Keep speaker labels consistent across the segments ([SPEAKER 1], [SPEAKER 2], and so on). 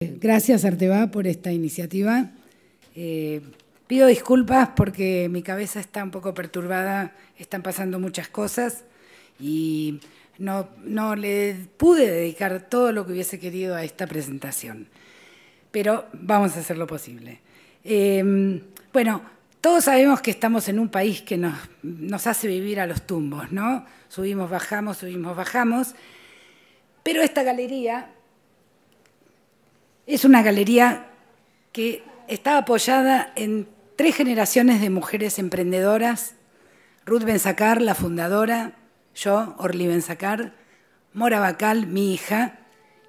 [SPEAKER 1] Gracias Arteba por esta iniciativa. Eh, pido disculpas porque mi cabeza está un poco perturbada, están pasando muchas cosas y no, le pude dedicar todo lo que hubiese querido a esta presentación, pero vamos a hacer lo posible. Eh, bueno, todos sabemos que estamos en un país que nos, nos hace vivir a los tumbos, ¿no? Subimos, bajamos, subimos, bajamos, pero esta galería es una galería que está apoyada en tres generaciones de mujeres emprendedoras, Ruth Benzacar, la fundadora, yo, Orly Benzacar, Mora Bacal, mi hija,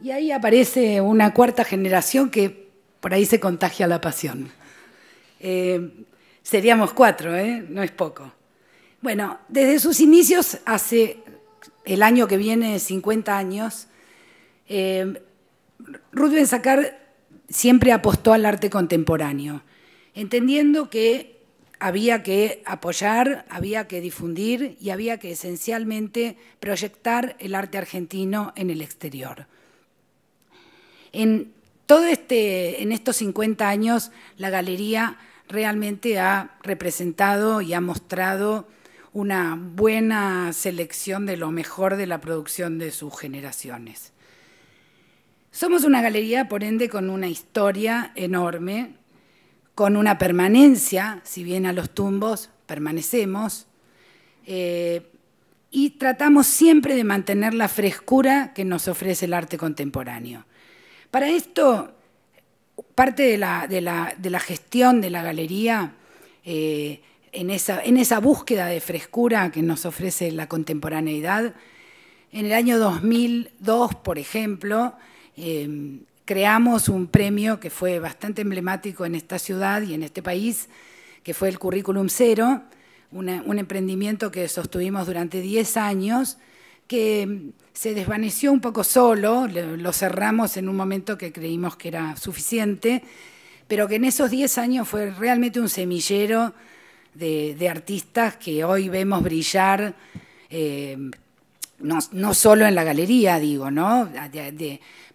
[SPEAKER 1] y ahí aparece una cuarta generación que por ahí se contagia la pasión. Eh, seríamos cuatro, ¿eh? no es poco. Bueno, desde sus inicios, hace el año que viene 50 años, eh, Ruth Benzacar siempre apostó al arte contemporáneo, entendiendo que había que apoyar, había que difundir y había que esencialmente proyectar el arte argentino en el exterior. En, este, en estos 50 años, la galería realmente ha representado y ha mostrado una buena selección de lo mejor de la producción de sus generaciones. Somos una galería, por ende, con una historia enorme, con una permanencia, si bien a los tumbos permanecemos, eh, y tratamos siempre de mantener la frescura que nos ofrece el arte contemporáneo. Para esto, parte de la, gestión de la galería, eh, en esa búsqueda de frescura que nos ofrece la contemporaneidad, en el año 2002, por ejemplo, Em, creamos un premio que fue bastante emblemático en esta ciudad y en este país, que fue el Currículum Cero, un emprendimiento que sostuvimos durante 10 años, que em, se desvaneció un poco solo, lo cerramos en un momento que creímos que era suficiente, pero que en esos 10 años fue realmente un semillero de, artistas que hoy vemos brillar em, no, solo en la galería, digo, ¿no? Ah,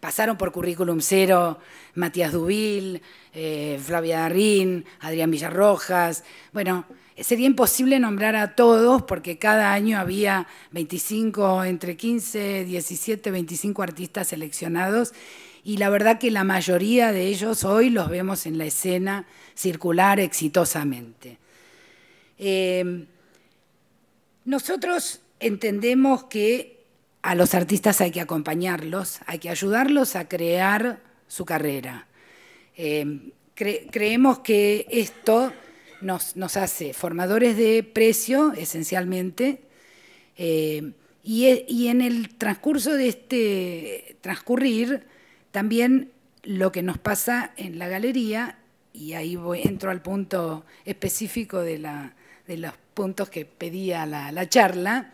[SPEAKER 1] pasaron por Currículum Cero Matías Dubil, eh, Flavia Darín, Adrián Villarrojas. Bueno, sería imposible nombrar a todos porque cada año había 25, entre 15, 17, 25 artistas seleccionados y la verdad que la mayoría de ellos hoy los vemos en la escena circular exitosamente. Eh, nosotros entendemos que a los artistas hay que acompañarlos, hay que ayudarlos a crear su carrera. Eh, creemos que esto nos, hace formadores de precio, esencialmente, eh, y, en el transcurso de este transcurrir, también lo que nos pasa en la galería, y ahí entro al punto específico de, los puntos que pedía la charla,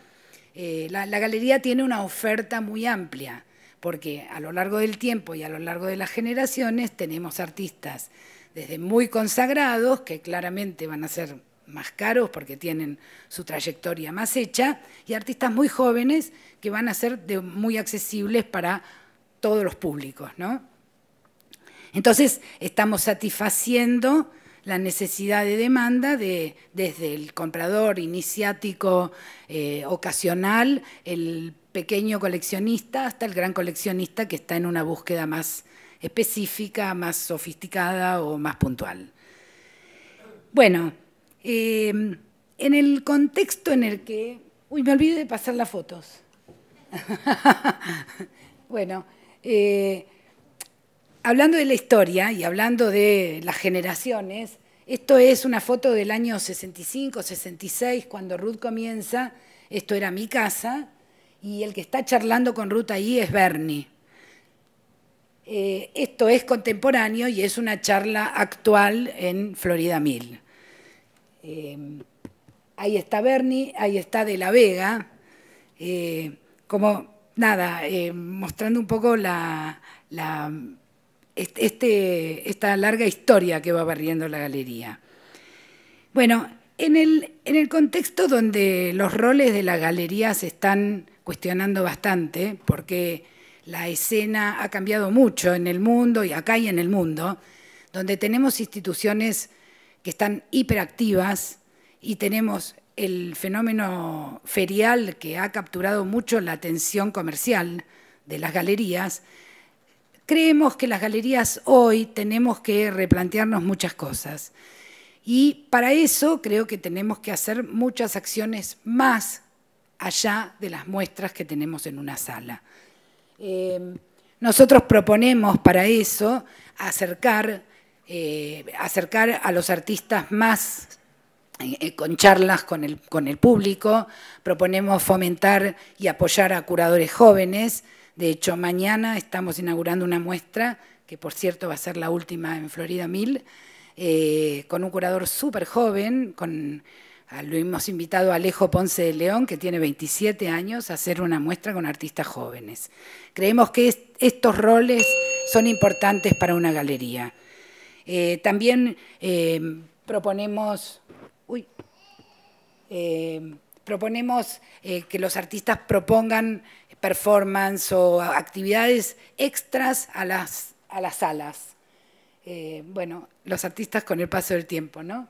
[SPEAKER 1] eh, la, galería tiene una oferta muy amplia, porque a lo largo del tiempo y a lo largo de las generaciones tenemos artistas desde muy consagrados, que claramente van a ser más caros porque tienen su trayectoria más hecha, y artistas muy jóvenes que van a ser muy accesibles para todos los públicos. ¿no? Entonces, estamos satisfaciendo la necesidad de demanda de, desde el comprador iniciático eh, ocasional, el pequeño coleccionista, hasta el gran coleccionista que está en una búsqueda más específica, más sofisticada o más puntual. Bueno, em, en el contexto en el que... Uy, me olvido de pasar las fotos. bueno, eh, hablando de la historia y hablando de las generaciones, esto es una foto del año 65, 66, cuando Ruth comienza, esto era mi casa, y el que está charlando con Ruth ahí es Bernie. Eh, esto es contemporáneo y es una charla actual en Florida Mill. Eh, ahí está Bernie, ahí está De la Vega, eh, como nada, mostrando un poco la este, esta larga historia que va barriendo la galería. Bueno, en el, en el contexto donde los roles de la galería se están cuestionando bastante, porque la escena ha cambiado mucho en el mundo y acá y en el mundo, donde tenemos instituciones que están hiperactivas y tenemos el fenómeno ferial que ha capturado mucho la atención comercial de las galerías, creemos que las galerías hoy tenemos que replantearnos muchas cosas. Y para eso creo que tenemos que hacer muchas acciones más allá de las muestras que tenemos en una sala. Em, nosotros proponemos para eso acercar, eh, a los artistas más eh, eh, con charlas con el público, proponemos fomentar y apoyar a curadores jóvenes, de hecho, mañana estamos inaugurando una muestra, que por cierto va a ser la última en Florida 1000, eh, con un curador súper joven, con, ah, lo hemos invitado a Alejo Ponce de León, que tiene 27 años, a hacer una muestra con artistas jóvenes. Creemos que estos roles son importantes para una galería. Eh, también eh, proponemos, proponemos que los artistas propongan performance o actividades extras a las, a las salas. Eh, bueno, los artistas con el paso del tiempo, ¿no?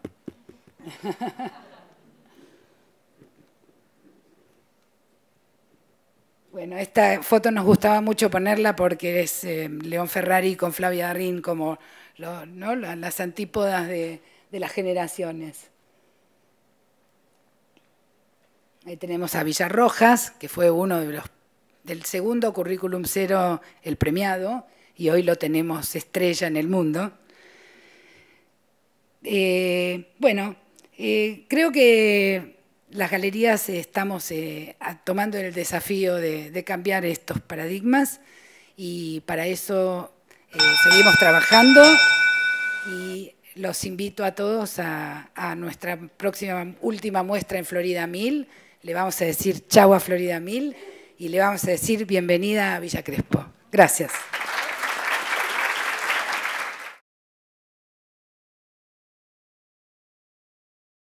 [SPEAKER 1] Bueno, esta foto nos gustaba mucho ponerla porque es eh, León Ferrari con Flavia Darín como las antípodas de, de, las generaciones. Ahí tenemos a Villarrojas, que fue uno de los del segundo currículum cero el premiado, y hoy lo tenemos estrella en el mundo. Eh, bueno, eh, creo que las galerías eh, estamos tomando el desafío de, cambiar estos paradigmas y para eso seguimos trabajando y los invito a todos a, a, nuestra próxima última muestra en Florida 1000. Le vamos a decir chau a Florida 1000 y le vamos a decir bienvenida a Villa Crespo. Gracias.